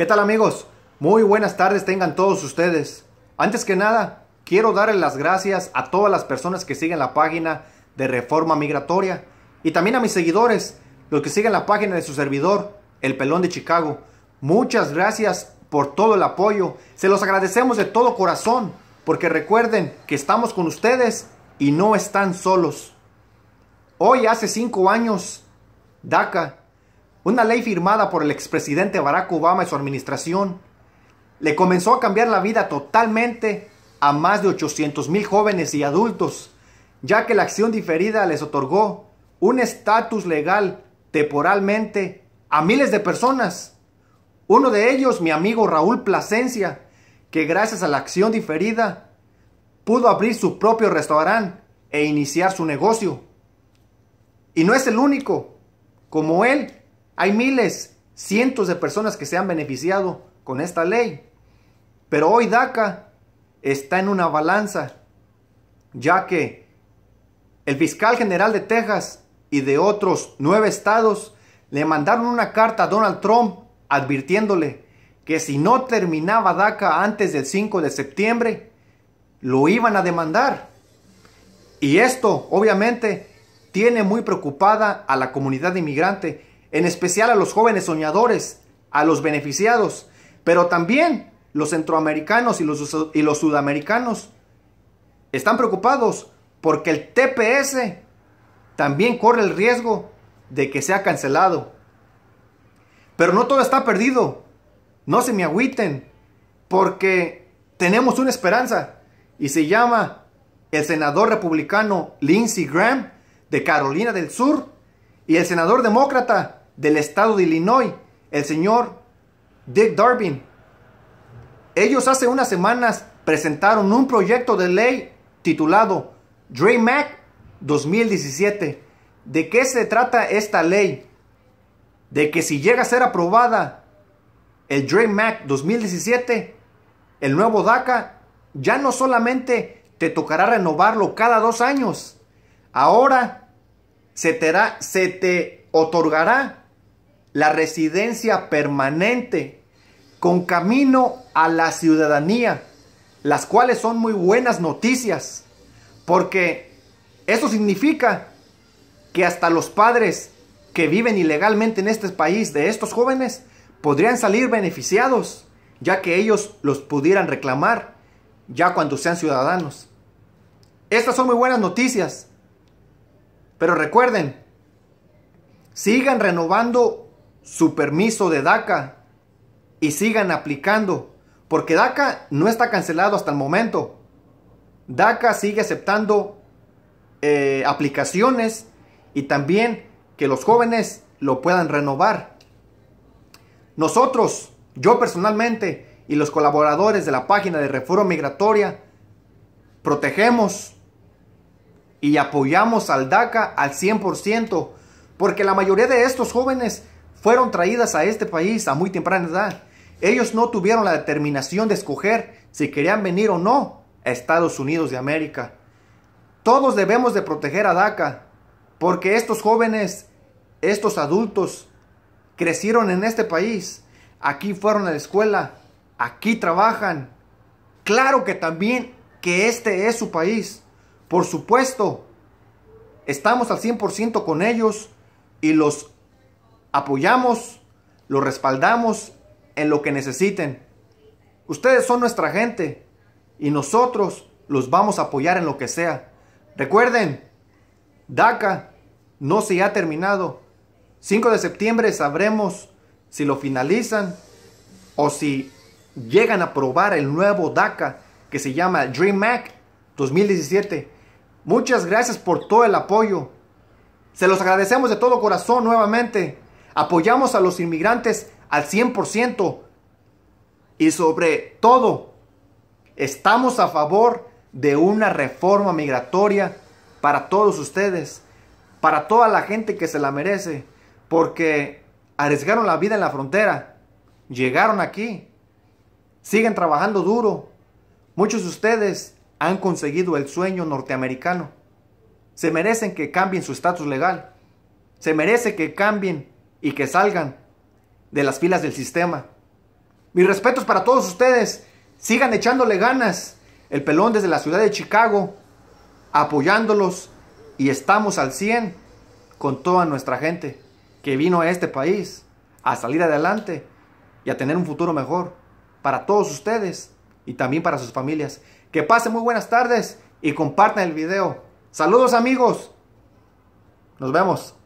¿Qué tal amigos? Muy buenas tardes tengan todos ustedes. Antes que nada, quiero darles las gracias a todas las personas que siguen la página de Reforma Migratoria y también a mis seguidores, los que siguen la página de su servidor, El Pelón de Chicago. Muchas gracias por todo el apoyo. Se los agradecemos de todo corazón, porque recuerden que estamos con ustedes y no están solos. Hoy hace cinco años, DACA una ley firmada por el expresidente Barack Obama y su administración, le comenzó a cambiar la vida totalmente a más de 800 mil jóvenes y adultos, ya que la acción diferida les otorgó un estatus legal temporalmente a miles de personas. Uno de ellos, mi amigo Raúl Plasencia, que gracias a la acción diferida pudo abrir su propio restaurante e iniciar su negocio. Y no es el único. Como él, hay miles, cientos de personas que se han beneficiado con esta ley. Pero hoy DACA está en una balanza, ya que el fiscal general de Texas y de otros nueve estados le mandaron una carta a Donald Trump advirtiéndole que si no terminaba DACA antes del 5 de septiembre, lo iban a demandar. Y esto, obviamente, tiene muy preocupada a la comunidad inmigrante, en especial a los jóvenes soñadores, a los beneficiados, pero también los centroamericanos y los, y los sudamericanos están preocupados porque el TPS también corre el riesgo de que sea cancelado. Pero no todo está perdido. No se me agüiten, porque tenemos una esperanza y se llama el senador republicano Lindsey Graham de Carolina del Sur y el senador demócrata del estado de Illinois, el señor Dick Durbin. Ellos hace unas semanas presentaron un proyecto de ley titulado Dream Act 2017. ¿De qué se trata esta ley? De que si llega a ser aprobada el Dream Act 2017, el nuevo DACA, ya no solamente te tocará renovarlo cada dos años, ahora se se te otorgará la residencia permanente con camino a la ciudadanía, las cuales son muy buenas noticias, porque eso significa que hasta los padres que viven ilegalmente en este país de estos jóvenes podrían salir beneficiados, ya que ellos los pudieran reclamar ya cuando sean ciudadanos. Estas son muy buenas noticias, pero recuerden, sigan renovando su permiso de DACA y sigan aplicando, porque DACA no está cancelado hasta el momento. DACA sigue aceptando eh, aplicaciones y también que los jóvenes lo puedan renovar. Nosotros, yo personalmente y los colaboradores de la página de Reforma Migratoria, protegemos y apoyamos al DACA al 100%, porque la mayoría de estos jóvenes fueron traídas a este país a muy temprana edad. Ellos no tuvieron la determinación de escoger si querían venir o no a Estados Unidos de América. Todos debemos de proteger a DACA, porque estos jóvenes, estos adultos, crecieron en este país, aquí fueron a la escuela, aquí trabajan. Claro que también que este es su país. Por supuesto, estamos al 100% con ellos y los apoyamos, los respaldamos en lo que necesiten. Ustedes son nuestra gente y nosotros los vamos a apoyar en lo que sea. Recuerden, DACA no se ha terminado. 5 de septiembre sabremos si lo finalizan o si llegan a aprobar el nuevo DACA que se llama Dream Act 2017. Muchas gracias por todo el apoyo. Se los agradecemos de todo corazón nuevamente. Apoyamos a los inmigrantes al 100% y sobre todo estamos a favor de una reforma migratoria para todos ustedes, para toda la gente que se la merece, porque arriesgaron la vida en la frontera, llegaron aquí, siguen trabajando duro. Muchos de ustedes han conseguido el sueño norteamericano. Se merecen que cambien su estatus legal. Se merece que cambien y que salgan de las filas del sistema. Mis respetos para todos ustedes. Sigan echándole ganas. El pelón desde la ciudad de Chicago, apoyándolos y estamos al 100 con toda nuestra gente que vino a este país a salir adelante y a tener un futuro mejor para todos ustedes y también para sus familias. Que pasen muy buenas tardes y compartan el video. Saludos amigos. Nos vemos.